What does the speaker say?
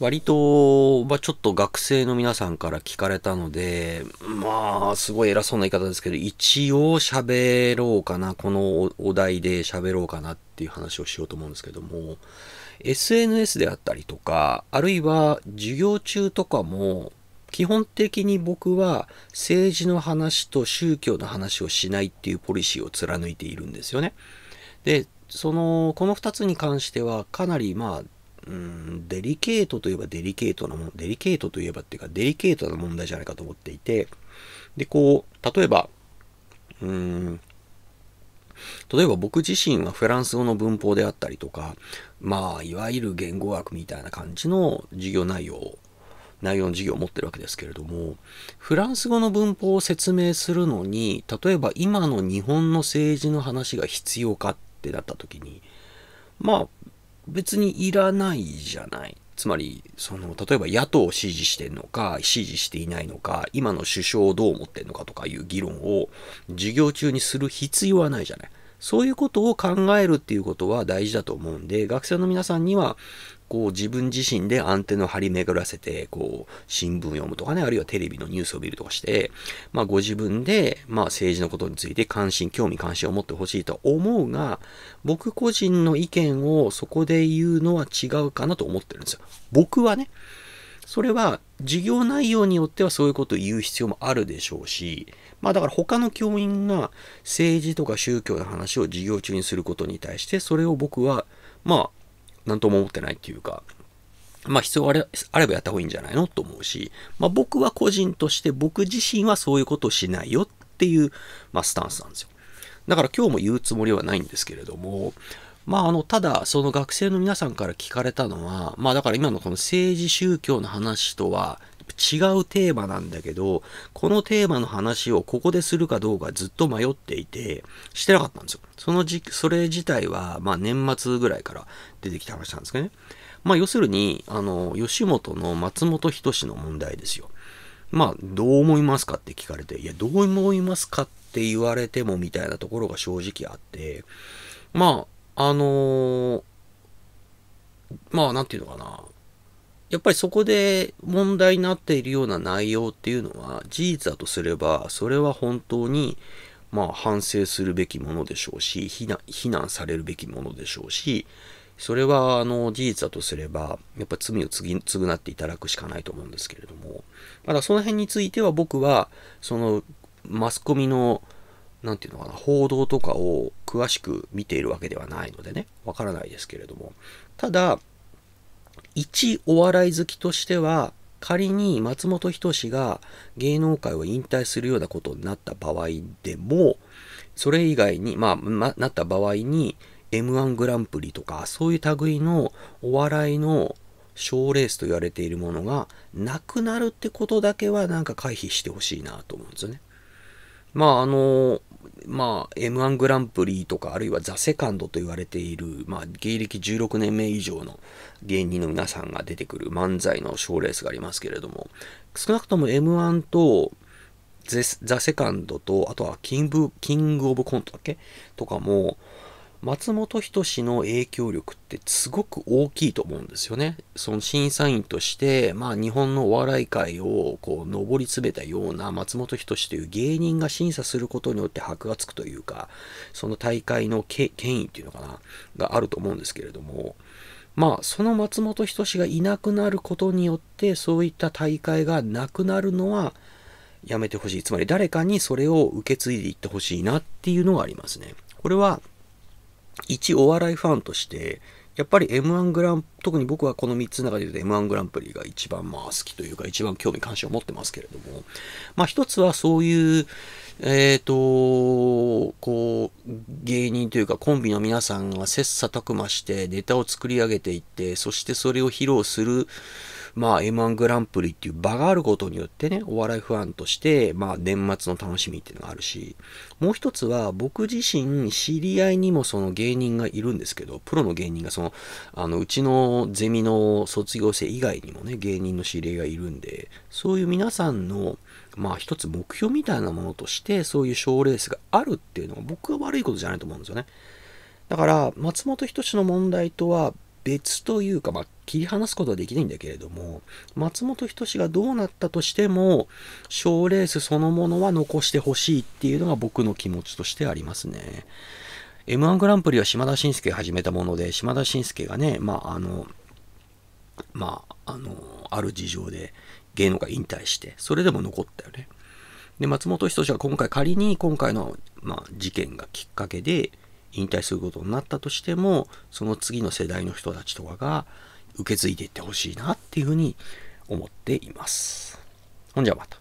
割と、まあ、ちょっと学生の皆さんから聞かれたので、まあ、すごい偉そうな言い方ですけど、一応喋ろうかな、このお題で喋ろうかなっていう話をしようと思うんですけども、SNS であったりとか、あるいは授業中とかも、基本的に僕は政治の話と宗教の話をしないっていうポリシーを貫いているんですよね。で、その、この2つに関してはかなりまあ、うん、デリケートといえばデリケートなもん、デリケートといえばっていうか、デリケートな問題じゃないかと思っていて、で、こう、例えば、うん、例えば僕自身はフランス語の文法であったりとか、まあ、いわゆる言語学みたいな感じの授業内容、内容の授業を持ってるわけですけれども、フランス語の文法を説明するのに、例えば今の日本の政治の話が必要かってなった時に、まあ、別にいらないじゃない。つまり、その、例えば野党を支持してんのか、支持していないのか、今の首相をどう思ってんのかとかいう議論を授業中にする必要はないじゃない。そういうことを考えるっていうことは大事だと思うんで、学生の皆さんには、こう自分自身でアンテナを張り巡らせて、こう新聞読むとかね、あるいはテレビのニュースを見るとかして、まあご自分で、まあ政治のことについて関心、興味関心を持ってほしいと思うが、僕個人の意見をそこで言うのは違うかなと思ってるんですよ。僕はね、それは事業内容によってはそういうことを言う必要もあるでしょうし、まあだから他の教員が政治とか宗教の話を授業中にすることに対して、それを僕は、まあ、何とも思ってないっていうか、まあ必要あれあればやった方がいいんじゃないのと思うし、まあ僕は個人として僕自身はそういうことをしないよっていう、まあスタンスなんですよ。だから今日も言うつもりはないんですけれども、まあ、あの、ただ、その学生の皆さんから聞かれたのは、まあ、だから今のこの政治宗教の話とは違うテーマなんだけど、このテーマの話をここでするかどうかずっと迷っていて、してなかったんですよ。そのじ、それ自体は、まあ、年末ぐらいから出てきた話なんですけどね。まあ、要するに、あの、吉本の松本人志の問題ですよ。まあ、どう思いますかって聞かれて、いや、どう思いますかって言われてもみたいなところが正直あって、まあ、あのー、まあ、なんていうのかな。やっぱりそこで問題になっているような内容っていうのは事実だとすれば、それは本当に、まあ、反省するべきものでしょうし、非難、非難されるべきものでしょうし、それは、あの、事実だとすれば、やっぱり罪を償っていただくしかないと思うんですけれども、ただその辺については僕は、その、マスコミの、何て言うのかな、報道とかを詳しく見ているわけではないのでね、わからないですけれども。ただ、一お笑い好きとしては、仮に松本人志が芸能界を引退するようなことになった場合でも、それ以外に、まあ、ま、なった場合に、M1 グランプリとか、そういう類のお笑いの賞レースと言われているものがなくなるってことだけはなんか回避してほしいなと思うんですよね。まああのまあ、M1 グランプリとか、あるいはザ・セカンドと言われている、まあ、芸歴16年目以上の芸人の皆さんが出てくる漫才の賞レースがありますけれども、少なくとも M1 と、ザ・セカンドと、あとはキング・キングオブコントだけとかも、松本人志の影響力ってすごく大きいと思うんですよね。その審査員として、まあ日本のお笑い界をこう上り詰めたような松本人志という芸人が審査することによって箔がつくというか、その大会の権威っていうのかな、があると思うんですけれども、まあその松本人志がいなくなることによってそういった大会がなくなるのはやめてほしい。つまり誰かにそれを受け継いでいってほしいなっていうのがありますね。これは一お笑いファンとして、やっぱり M1 グラン、特に僕はこの3つの中で言うと M1 グランプリが一番まあ好きというか一番興味関心を持ってますけれども、まあ一つはそういう、えっ、ー、と、こう、芸人というかコンビの皆さんが切磋琢磨してネタを作り上げていって、そしてそれを披露する、まあ M1 グランプリっていう場があることによってね、お笑いファンとして、まあ年末の楽しみっていうのがあるし、もう一つは僕自身知り合いにもその芸人がいるんですけど、プロの芸人がその、あの、うちのゼミの卒業生以外にもね、芸人の知り合いがいるんで、そういう皆さんの、まあ一つ目標みたいなものとして、そういう賞ーレースがあるっていうのは僕は悪いことじゃないと思うんですよね。だから、松本人志の問題とは別というか、まあ、切り離すことはできないんだけれども、松本人志がどうなったとしても、賞レースそのものは残してほしいっていうのが僕の気持ちとしてありますね。M1 グランプリは島田紳介始めたもので、島田紳介がね、まあ、あの、まあ、あの、ある事情で芸能界引退して、それでも残ったよね。で、松本人志は今回、仮に今回の、まあ、事件がきっかけで、引退することになったとしてもその次の世代の人たちとかが受け継いでいってほしいなっていうふうに思っています。ほんじゃまた。